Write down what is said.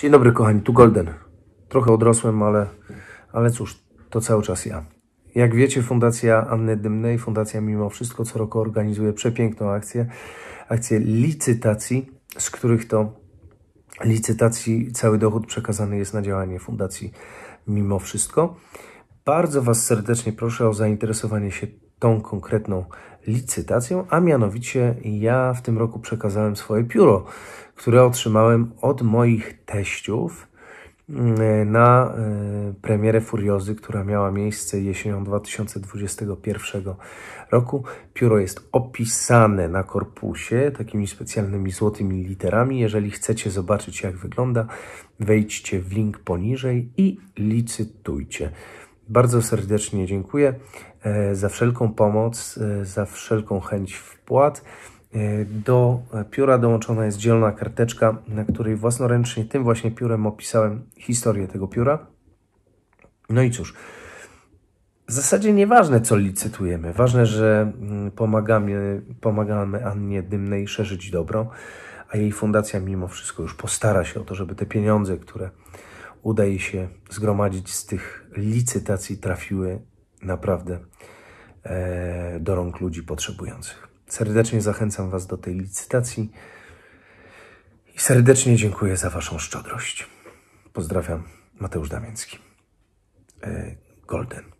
Dzień dobry kochani, tu Golden. Trochę odrosłem, ale, ale cóż, to cały czas ja. Jak wiecie, Fundacja Anny Dymnej, Fundacja Mimo Wszystko co roku organizuje przepiękną akcję, akcję licytacji, z których to licytacji cały dochód przekazany jest na działanie Fundacji Mimo Wszystko. Bardzo Was serdecznie proszę o zainteresowanie się tą konkretną licytacją, a mianowicie ja w tym roku przekazałem swoje pióro, które otrzymałem od moich teściów mm, na e, premierę Furiozy, która miała miejsce jesienią 2021 roku. Pióro jest opisane na korpusie takimi specjalnymi złotymi literami. Jeżeli chcecie zobaczyć jak wygląda, wejdźcie w link poniżej i licytujcie. Bardzo serdecznie dziękuję e, za wszelką pomoc, e, za wszelką chęć wpłat. E, do e, pióra dołączona jest dzielona karteczka, na której własnoręcznie tym właśnie piórem opisałem historię tego pióra. No i cóż, w zasadzie nieważne, co licytujemy. Ważne, że mm, pomagamy, pomagamy Annie Dymnej szerzyć dobro, a jej fundacja mimo wszystko już postara się o to, żeby te pieniądze, które udaje się zgromadzić z tych licytacji, trafiły naprawdę e, do rąk ludzi potrzebujących. Serdecznie zachęcam Was do tej licytacji i serdecznie dziękuję za Waszą szczodrość. Pozdrawiam, Mateusz Damiński. E, Golden.